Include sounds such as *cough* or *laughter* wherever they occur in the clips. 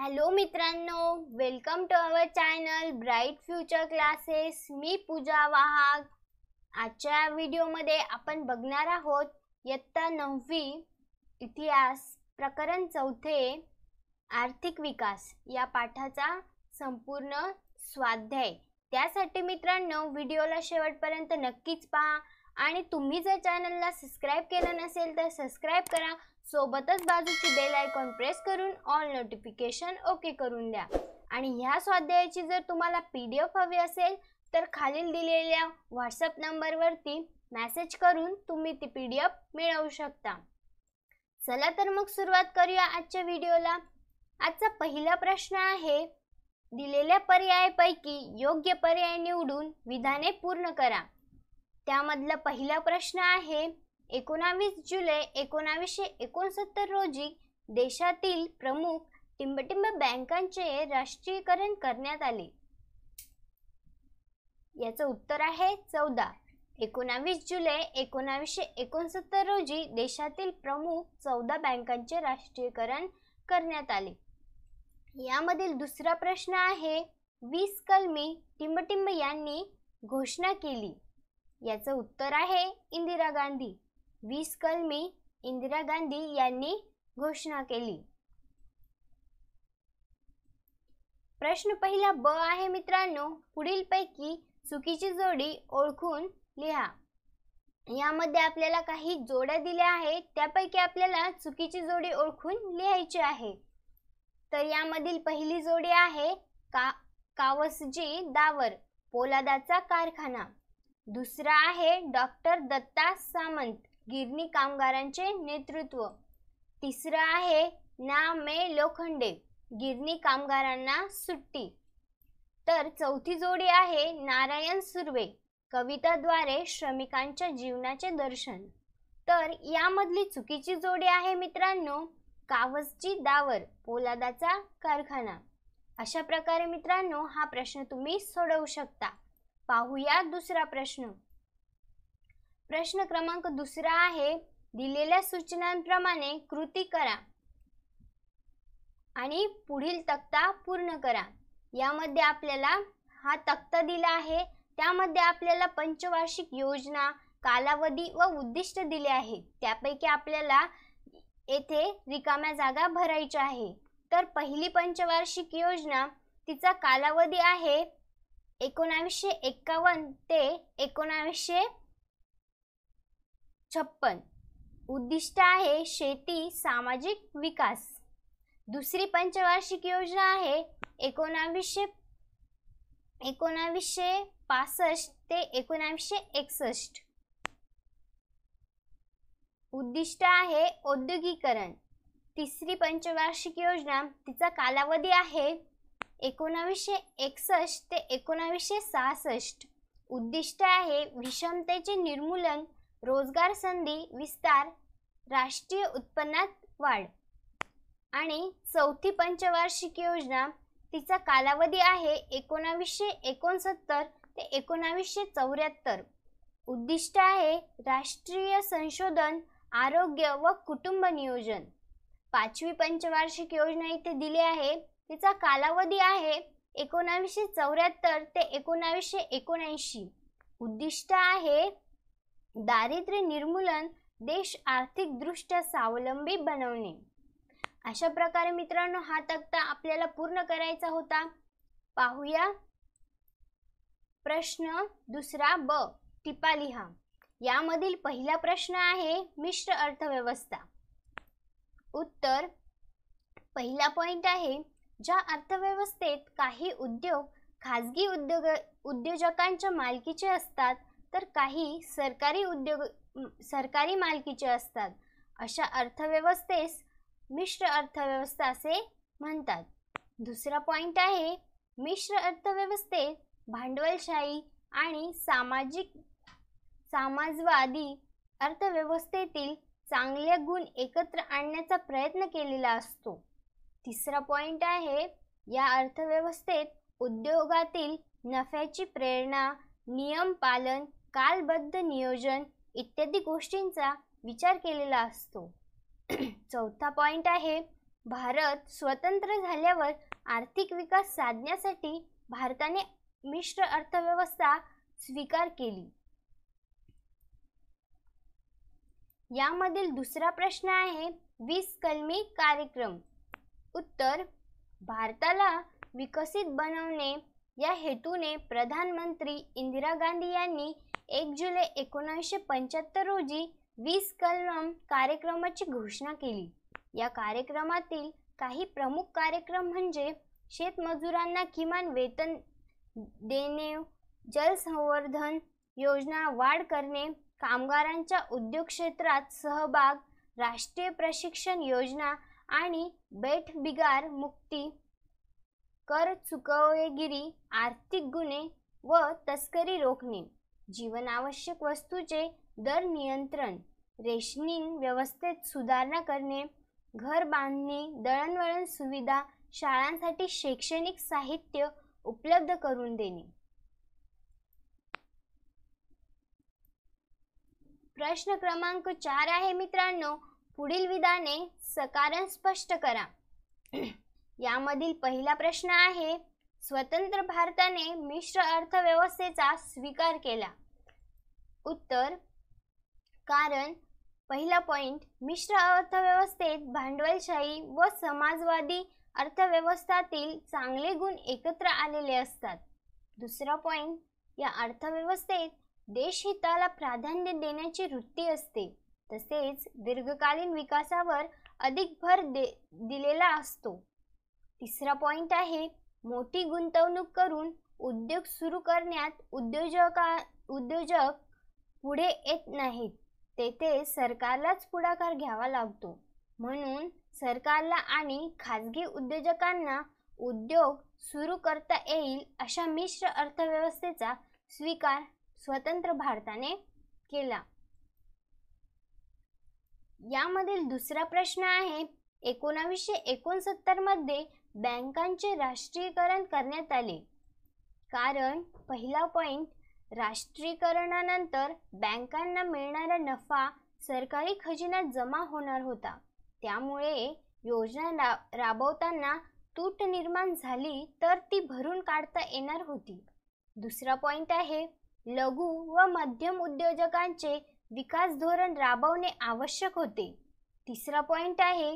hello मित्रांनो welcome to our channel bright future classes मी पूजा वाहाग आजच्या व्हिडिओमध्ये आपण बघणार आहोत इयत्ता नववी इतिहास प्रकरण चौथे आर्थिक विकास या पाठाचा संपूर्ण स्वाध्याय त्यासाठी मित्रांनो व्हिडिओला शेवटपर्यंत नक्कीच पहा आणि तुम्ही जर चॅनलला सबस्क्राईब केलं नसेल तर सबस्क्राईब करा सोबतच बाजूची बेल आयकॉन प्रेस करून ऑल नोटिफिकेशन ओके करून द्या आणि ह्या स्वाध्यायाची जर तुम्हाला पी डी एफ हवी असेल तर खालील दिलेल्या व्हॉट्सअप नंबरवरती मॅसेज करून तुम्ही ती पी डी एफ मिळवू शकता चला तर मग सुरुवात करूया आजच्या व्हिडिओला आजचा पहिला प्रश्न आहे दिलेल्या पर्यायापैकी योग्य पर्याय निवडून विधाने पूर्ण करा त्यामधला पहिला प्रश्न आहे एकोणावीस जुलै एकोणावीसशे एकोणसत्तर रोजी देशातील प्रमुख टिंबटिंब बँकांचे राष्ट्रीयकरण करण्यात आले याचं उत्तर आहे चौदा एकोणावीस जुलै एकोणावीसशे एकोणसत्तर रोजी देशातील प्रमुख चौदा बँकांचे राष्ट्रीयकरण करण्यात आले यामधील दुसरा प्रश्न आहे वीस कलमी टिंबटिंब यांनी घोषणा केली याचं उत्तर आहे इंदिरा गांधी वीस कलमी इंदिरा गांधी यांनी घोषणा केली प्रश्न पहिला ब आहे मित्रांनो पुढील पैकी चुकीची जोडी ओळखून लिहा यामध्ये आपल्याला काही जोड्या दिल्या आहेत त्यापैकी आपल्याला चुकीची जोडी ओळखून लिहायची आहे तर यामधील पहिली जोडी आहे का कावसजी दावर पोलादाचा कारखाना दुसरा आहे डॉक्टर दत्ता सामंत गिरणी कामगारांचे नेतृत्व तिसरं आहे ना मे लोखंडे गिरणी कामगारांना सुट्टी तर चौथी जोडी आहे नारायण सुर्वे कविताद्वारे श्रमिकांच्या जीवनाचे दर्शन तर यामधली चुकीची जोडी आहे मित्रांनो कावसची दावर पोलादाचा कारखाना अशा प्रकारे मित्रांनो हा प्रश्न तुम्ही सोडवू शकता पाहूया दुसरा प्रश्न प्रश्न क्रमांक दुसरा आहे दिलेल्या सूचनांप्रमाणे कृती करा आणि पुढील तक्ता पूर्ण करा यामध्ये आपल्याला हा तक्ता दिला आहे त्यामध्ये आपल्याला पंचवार्षिक योजना कालावधी व उद्दिष्ट दिले आहे त्यापैकी आपल्याला येथे रिकाम्या जागा भरायच्या आहे तर पहिली पंचवार्षिक योजना तिचा कालावधी आहे एकोणावीसशे एक्कावन्न ते एकोणावीसशे छप्पन उद्दिष्ट आहे शेती सामाजिक विकास दुसरी पंचवार्षिक योजना आहे एकोणावीसशे एकोणावीसशे पासष्ट ते एकोणावीसशे एकसष्ट उद्दिष्ट आहे औद्योगिकरण तिसरी पंचवार्षिक योजना तिचा कालावधी आहे एकोणावीसशे एकसष्ट ते एकोणावीसशे सहासष्ट उद्दिष्ट आहे विषमतेचे निर्मूलन रोजगार संधी विस्तार राष्ट्रीय उत्पन्नात वाढ आणि चौथी पंचवार्षिक योजना तिचा कालावधी आहे एकोणावीसशे एकोणसत्तर ते एकोणावीसशे चौऱ्याहत्तर उद्दिष्ट आहे राष्ट्रीय संशोधन आरोग्य व कुटुंब नियोजन पाचवी पंचवार्षिक योजना इथे दिली आहे तिचा कालावधी आहे एकोणावीसशे चौऱ्याहत्तर ते एकोणावीसशे एकोणऐंशी उद्दिष्ट आहे दारिद्र्य निर्मूलन देश आर्थिकदृष्ट्या स्वावलंबी बनवणे अशा प्रकारे मित्रांनो हा तक्ता आपल्याला पूर्ण करायचा होता पाहूया प्रश्न दुसरा ब टिपा लिहा यामधील पहिला प्रश्न आहे मिश्र अर्थव्यवस्था उत्तर पहिला पॉइंट आहे ज्या अर्थव्यवस्थेत काही उद्योग खाजगी उद्योग उद्योजकांच्या मालकीचे असतात तर काही सरकारी उद्योग सरकारी मालकीचे असतात अशा अर्थव्यवस्थेस मिश्र अर्थव्यवस्था असे म्हणतात दुसरा पॉईंट आहे मिश्र अर्थव्यवस्थेत भांडवलशाही आणि सामाजिक समाजवादी अर्थव्यवस्थेतील चांगले गुण एकत्र आणण्याचा प्रयत्न केलेला असतो तिसरा पॉईंट आहे या अर्थव्यवस्थेत उद्योगातील नफ्याची प्रेरणा नियम पालन कालबद्ध नियोजन इत्यादी गोष्टींचा विचार केलेला असतो *clears throat* चौथा पॉइंट आहे भारत स्वतंत्र झाल्यावर आर्थिक विकास साधण्यासाठी भारताने मिश्र अर्थव्यवस्था स्वीकार केली यामधील दुसरा प्रश्न आहे वीस कलमी कार्यक्रम उत्तर भारताला विकसित बनवणे या हेतूने प्रधानमंत्री इंदिरा गांधी यांनी एक जुलै एकोणीसशे पंच्याहत्तर रोजी वीस कलम कार्यक्रमाची घोषणा केली या कार्यक्रमातील काही प्रमुख कार्यक्रम म्हणजे शेतमजुरांना किमान वेतन देणे जलसंवर्धन योजना वाढ करणे कामगारांच्या उद्योग क्षेत्रात सहभाग राष्ट्रीय प्रशिक्षण योजना आणि बेठ बिगार मुक्ती कर गिरी आर्थिक गुन्हे व तस्करी रोखणे जीवनावश्यक वस्तूचे दर नियंत्रण रेशनिंग व्यवस्थेत सुधारणा करणे घर बांधणे दळणवळण सुविधा शाळांसाठी शैक्षणिक साहित्य उपलब्ध करून देणे प्रश्न क्रमांक चार आहे मित्रांनो पुढील विधाने सकारण स्पष्ट करा यामधील पहिला प्रश्न आहे स्वतंत्र भारताने मिश्र अर्थव्यवस्थेचा स्वीकार केला उत्तर कारण पहिला पॉइंट मिश्र अर्थव्यवस्थेत भांडवलशाही व समाजवादी अर्थव्यवस्थातील चांगले गुण एकत्र आलेले असतात दुसरा पॉइंट या अर्थव्यवस्थेत देशहिताला प्राधान्य देण्याची वृत्ती असते तसेच दीर्घकालीन विकासावर अधिक भर दे दिलेला असतो तिसरा पॉइंट आहे मोठी गुंतवणूक करून उद्योग सुरू करण्यात उद्योजका उद्योजक पुढे येत नाहीत तेथे सरकारलाच पुढाकार घ्यावा लागतो म्हणून सरकारला आणि खाजगी उद्योजकांना उद्योग सुरू करता येईल अशा मिश्र अर्थव्यवस्थेचा स्वीकार स्वतंत्र भारताने केला यामधील दुसरा प्रश्न आहे एकोणावीसशे मध्ये बँकांचे राष्ट्रीयकरण करण्यात आले कारण पहिला पॉइंट राष्ट्रीयकरणानंतर बँकांना मिळणारा नफा सरकारी खजिन्यात जमा होणार होता त्यामुळे योजना रा राबवताना तूट निर्माण झाली तर ती भरून काढता येणार होती दुसरा पॉइंट आहे लघु व मध्यम उद्योजकांचे विकास धोरण राबवणे आवश्यक होते तिसरा पॉइंट आहे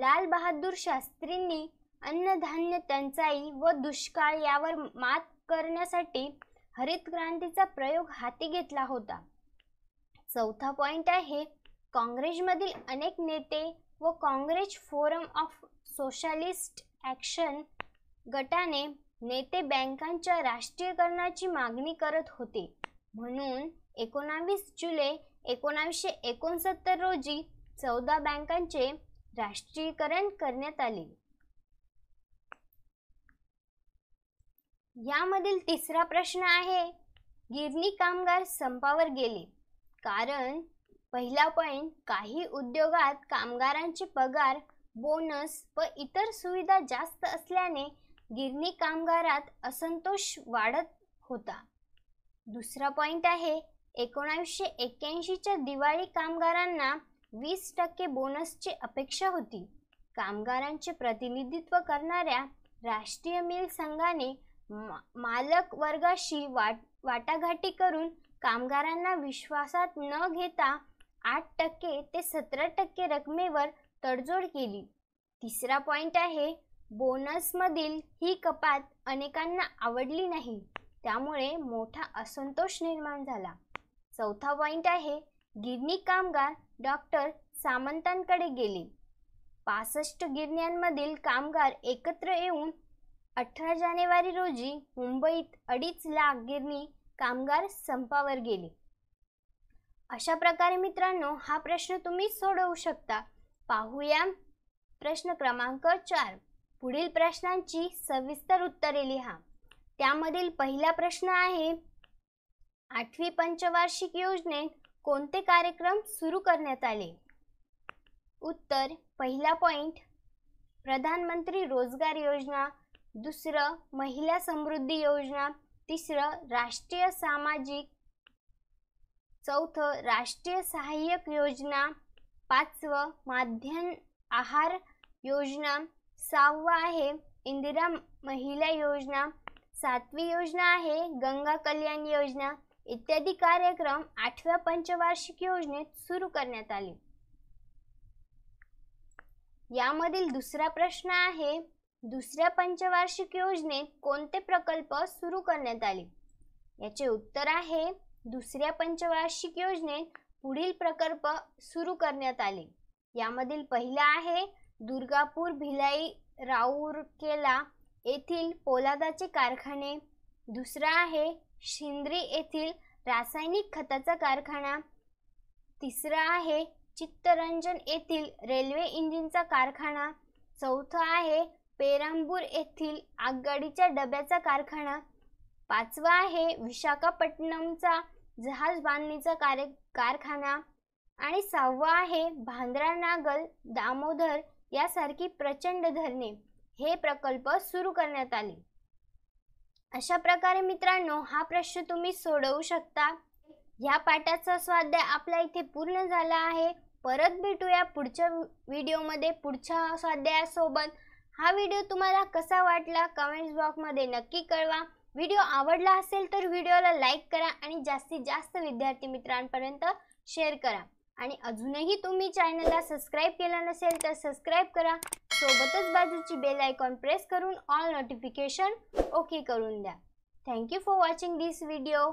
लाल बहादूर शास्त्रींनी अन्नधान्य टंचाई व दुष्काळ यावर मात करण्यासाठी हरित क्रांतीचा प्रयोग हाती घेतला होता चौथा पॉइंट आहे काँग्रेसमधील अनेक नेते व Congress forum of socialist action गटाने नेते बँकांच्या राष्ट्रीयकरणाची मागणी करत होते म्हणून एकोणावीस जुलै एकोणावीसशे एकोणसत्तर रोजी चौदा बँकांचे राष्ट्रीयकरण करण्यात आले यामधील तिसरा प्रश्न आहे गिरणी कामगार संपावर गेले कारण पहिला पॉईंट काही उद्योगात कामगारांचे पगार बोनस व इतर सुविधा जास्त असल्याने गिरणी कामगारात असंतोष वाढत होता दुसरा पॉईंट आहे एकोणावीसशे एक्क्याऐंशीच्या दिवाळी कामगारांना वीस टक्के बोनसची अपेक्षा होती कामगारांचे प्रतिनिधित्व करणाऱ्या राष्ट्रीय मिल संघाने मा, मालक वर्गाशी वाट वाटाघाटी करून कामगारांना विश्वासात न घेता आठ टक्के ते सतरा टक्के रकमेवर तडजोड केली तिसरा पॉइंट आहे बोनसमधील ही कपात अनेकांना आवडली नाही त्यामुळे मोठा असंतोष निर्माण झाला चौथा पॉइंट आहे गिरणी कामगार डॉक्टर सामंतांकडे गेले पासष्ट गिरण्यांमधील कामगार एकत्र येऊन अठरा जानेवारी रोजी मुंबईत अडीच लाख गिरणी कामगार संपावर गेले अशा प्रकारे मित्रांनो हा प्रश्न तुम्ही सोडवू शकता पाहूया प्रश्न क्रमांक चार पुढील प्रश्नांची सविस्तर उत्तरे लिहा त्यामधील पहिला प्रश्न आहे आठवी पंचवार्षिक योजनेत कोणते कार्यक्रम सुरू करण्यात आले उत्तर पहिला पॉइंट प्रधानमंत्री रोजगार योजना दुसरं महिला समृद्धी योजना तिसरं राष्ट्रीय सामाजिक चौथं राष्ट्रीय सहाय्यक योजना पाचवं माध्यम आहार योजना सहावा आहे इंदिरा महिला योजना सातवी योजना आहे गंगा कल्याण योजना इत्यादी कार्यक्रम आठव्या पंचवार्षिक योजनेत सुरू करण्यात आले यामधील दुसरा प्रश्न आहे दुसऱ्या पंचवार्षिक योजनेत कोणते प्रकल्प सुरू करण्यात आले याचे उत्तर आहे दुसऱ्या पंचवार्षिक योजनेत पुढील प्रकल्प सुरू करण्यात आले यामधील पहिला आहे दुर्गापूर भिलाई राऊरकेला येथील पोलादाचे कारखाने दुसरा आहे शिंद्री येथील रासायनिक खताचा कारखाना तिसरा आहे चित्तरंजन येथील रेल्वे इंजिनचा कारखाना चौथा आहे पेरांबूर येथील आगगाडीच्या डब्याचा कारखाना पाचवा आहे विशाखापट्टणमचा जहाज बांधणीचा कार कारखाना आणि सहावा आहे भांद्रा नागल दामोदर यासारखी प्रचंड धरणे हे प्रकल्प सुरू करण्यात आले अशा प्रकारे मित्रांनो हा प्रश्न तुम्ही सोडवू शकता या पाठाचा स्वाध्याय आपला इथे पूर्ण झाला आहे परत भेटूया पुढच्या व्हिडिओमध्ये पुढच्या स्वाध्यायासोबत हा व्हिडिओ तुम्हाला कसा वाटला कमेंट्स बॉक्समध्ये नक्की कळवा व्हिडिओ आवडला असेल तर व्हिडिओला लाईक करा आणि जास्तीत जास्त विद्यार्थी मित्रांपर्यंत शेअर करा आणि अजूनही तुम्ही चॅनलला सबस्क्राईब केला नसेल तर सबस्क्राईब करा सोबतच बाजूची बेल आयकॉन प्रेस करून ऑल नोटिफिकेशन ओके करून द्या thank you for watching this video